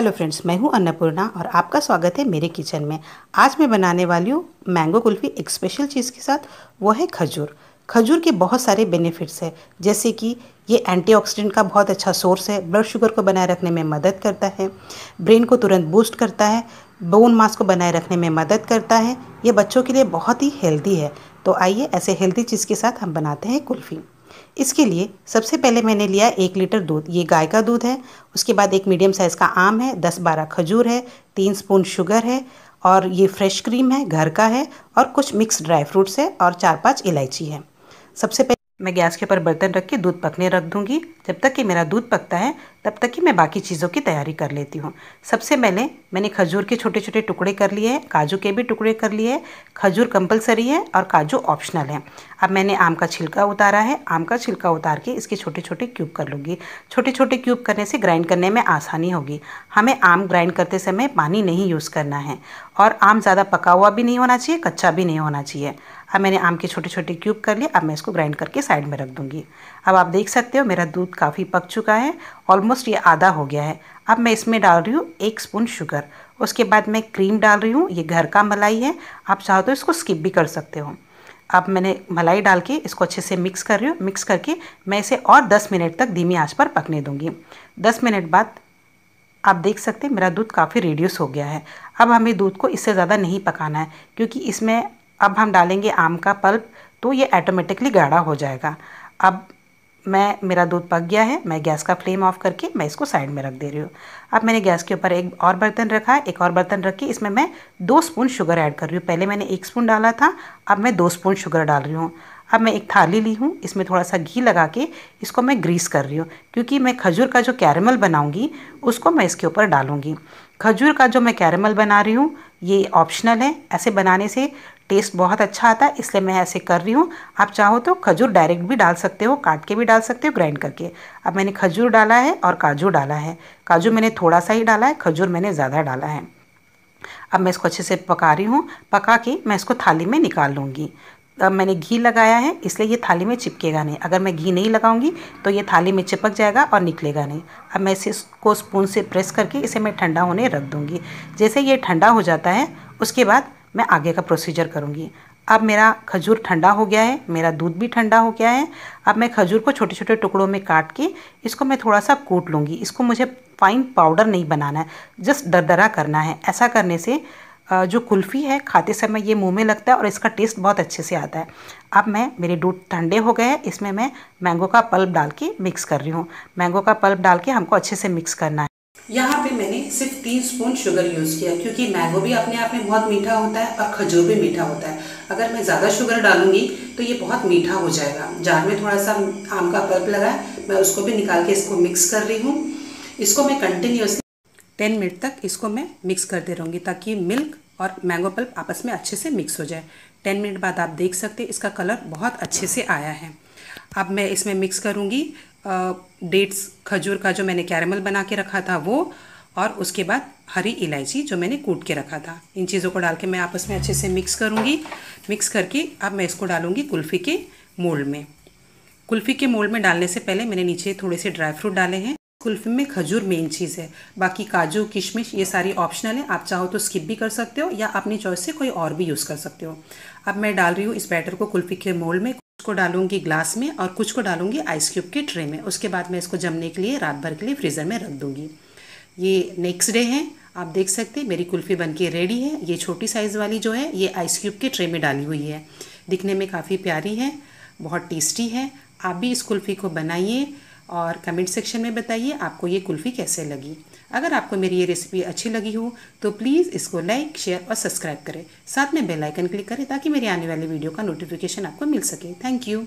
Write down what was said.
hello friends मैं हूं अन्नपूर्णा और आपका स्वागत है मेरे किचन में आज मैं बनाने वाली हूँ मैंगो कुल्फ़ी एक स्पेशल चीज़ के साथ वो है खजूर खजूर के बहुत सारे बेनिफिट्स हैं जैसे कि ये एंटीऑक्सीडेंट का बहुत अच्छा सोर्स है ब्लड शुगर को बनाए रखने में मदद करता है ब्रेन को तुरंत बूस्ट करता है बोन मास को बनाए रखने में मदद करता है ये बच्चों के लिए बहुत ही हेल्दी है तो आइए ऐसे हेल्दी चीज़ के साथ हम बनाते हैं कुल्फ़ी इसके लिए सबसे पहले मैंने लिया एक लीटर दूध ये गाय का दूध है उसके बाद एक मीडियम साइज़ का आम है दस बारह खजूर है तीन स्पून शुगर है और ये फ्रेश क्रीम है घर का है और कुछ मिक्स ड्राई फ्रूट्स है और चार पाँच इलायची है सबसे पहले मैं गैस के ऊपर बर्तन रख के दूध पकने रख दूँगी जब तक कि मेरा दूध पकता है तब तक कि मैं बाकी चीज़ों की तैयारी कर लेती हूँ सबसे पहले मैंने खजूर के छोटे छोटे टुकड़े कर लिए हैं काजू के भी टुकड़े कर लिए हैं खजूर कंपलसरी है और काजू ऑप्शनल है अब मैंने आम का छिलका उतारा है आम का छिलका उतार के इसके छोटे छोटे क्यूब कर लूँगी छोटे छोटे क्यूब करने से ग्राइंड करने में आसानी होगी हमें आम ग्राइंड करते समय पानी नहीं यूज़ करना है और आम ज़्यादा पका हुआ भी नहीं होना चाहिए कच्चा भी नहीं होना चाहिए अब मैंने आम के छोटे छोटे क्यूब कर लिए अब मैं इसको ग्राइंड करके साइड में रख दूँगी अब आप देख सकते हो मेरा दूध काफ़ी पक चुका है ऑलमोस्ट ये आधा हो गया है अब मैं इसमें डाल रही हूँ एक स्पून शुगर उसके बाद मैं क्रीम डाल रही हूँ ये घर का मलाई है आप चाहो तो इसको स्किप भी कर सकते हो अब मैंने मलाई डाल के इसको अच्छे से मिक्स कर रही हूँ मिक्स करके मैं इसे और 10 मिनट तक धीमी आंच पर पकने दूंगी 10 मिनट बाद आप देख सकते हैं मेरा दूध काफ़ी रिड्यूस हो गया है अब हमें दूध को इससे ज़्यादा नहीं पकाना है क्योंकि इसमें अब हम डालेंगे आम का पल्प तो ये ऐटोमेटिकली गाढ़ा हो जाएगा अब मैं मेरा दूध पक गया है मैं गैस का फ्लेम ऑफ करके मैं इसको साइड में रख दे रही हूँ अब मैंने गैस के ऊपर एक और बर्तन रखा है एक और बर्तन रख के इसमें मैं दो स्पून शुगर ऐड कर रही हूँ पहले मैंने एक स्पून डाला था अब मैं दो स्पून शुगर डाल रही हूँ अब मैं एक थाली ली हूँ इसमें थोड़ा सा घी लगा के इसको मैं ग्रीस कर रही हूँ क्योंकि मैं खजूर का जो कैरमल बनाऊँगी उसको मैं इसके ऊपर डालूँगी खजूर का जो मैं कैरमल बना रही हूँ ये ऑप्शनल है ऐसे बनाने से टेस्ट बहुत अच्छा आता है इसलिए मैं ऐसे कर रही हूँ आप चाहो तो खजूर डायरेक्ट भी डाल सकते हो काट के भी डाल सकते हो ग्राइंड करके अब मैंने खजूर डाला है और काजू डाला है काजू मैंने थोड़ा सा ही डाला है खजूर मैंने ज़्यादा डाला है अब मैं इसको अच्छे से पका रही हूँ पका के मैं इसको थाली में निकाल लूँगी अब मैंने घी लगाया है इसलिए ये थाली में चिपकेगा नहीं अगर मैं घी नहीं लगाऊंगी तो ये थाली में चिपक जाएगा और निकलेगा नहीं अब मैं इसे इसको स्पून से प्रेस करके इसे मैं ठंडा होने रख दूँगी जैसे ये ठंडा हो जाता है उसके बाद मैं आगे का प्रोसीजर करूँगी अब मेरा खजूर ठंडा हो गया है मेरा दूध भी ठंडा हो गया है अब मैं खजूर को छोटे छोटे टुकड़ों में काट के इसको मैं थोड़ा सा कूट लूँगी इसको मुझे फाइन पाउडर नहीं बनाना है जस्ट दरदरा करना है ऐसा करने से जो कुल्फ़ी है खाते समय ये मुंह में लगता है और इसका टेस्ट बहुत अच्छे से आता है अब मैं मेरे दूध ठंडे हो गए हैं इसमें मैं मैंगो का पल्प डाल के मिक्स कर रही हूँ मैंगो का पल्प डाल के हमको अच्छे से मिक्स करना है यहाँ पे मैंने सिर्फ तीन स्पून शुगर यूज़ किया क्योंकि मैंगो भी अपने आप में बहुत मीठा होता है और खजूर भी मीठा होता है अगर मैं ज़्यादा शुगर डालूंगी तो ये बहुत मीठा हो जाएगा जार में थोड़ा सा आम का पल्प लगा है मैं उसको भी निकाल के इसको मिक्स कर रही हूँ इसको मैं कंटिन्यूसली टेन मिनट तक इसको मैं मिक्स करते रहूँगी ताकि मिल्क और मैंगो पल्प आपस में अच्छे से मिक्स हो जाए टेन मिनट बाद आप देख सकते इसका कलर बहुत अच्छे से आया है अब मैं इसमें मिक्स करूँगी डेट्स खजूर का जो मैंने कैरमल बना के रखा था वो और उसके बाद हरी इलायची जो मैंने कूट के रखा था इन चीज़ों को डाल के मैं आपस में अच्छे से मिक्स करूँगी मिक्स करके अब मैं इसको डालूँगी कुल्फ़ी के मोल्ड में कुल्फ़ी के मोल्ड में डालने से पहले मैंने नीचे थोड़े से ड्राई फ्रूट डाले हैं कुल्फ़ी में खजूर मेन चीज़ है बाकी काजू किशमिश ये सारी ऑप्शनल है आप चाहो तो स्किप भी कर सकते हो या अपनी चॉइस से कोई और भी यूज़ कर सकते हो अब मैं डाल रही हूँ इस बैटर को कुल्फ़ी के मोल्ड में को डालूंगी ग्लास में और कुछ को डालूंगी आइस क्यूब के ट्रे में उसके बाद मैं इसको जमने के लिए रात भर के लिए फ्रीज़र में रख दूंगी ये नेक्स्ट डे है आप देख सकते हैं मेरी कुल्फ़ी बनके रेडी है ये छोटी साइज़ वाली जो है ये आइस क्यूब के ट्रे में डाली हुई है दिखने में काफ़ी प्यारी है बहुत टेस्टी है आप भी इस कुल्फ़ी को बनाइए और कमेंट सेक्शन में बताइए आपको ये कुल्फ़ी कैसे लगी अगर आपको मेरी ये रेसिपी अच्छी लगी हो तो प्लीज़ इसको लाइक शेयर और सब्सक्राइब करें साथ में बेल आइकन क्लिक करें ताकि मेरी आने वाली वीडियो का नोटिफिकेशन आपको मिल सके थैंक यू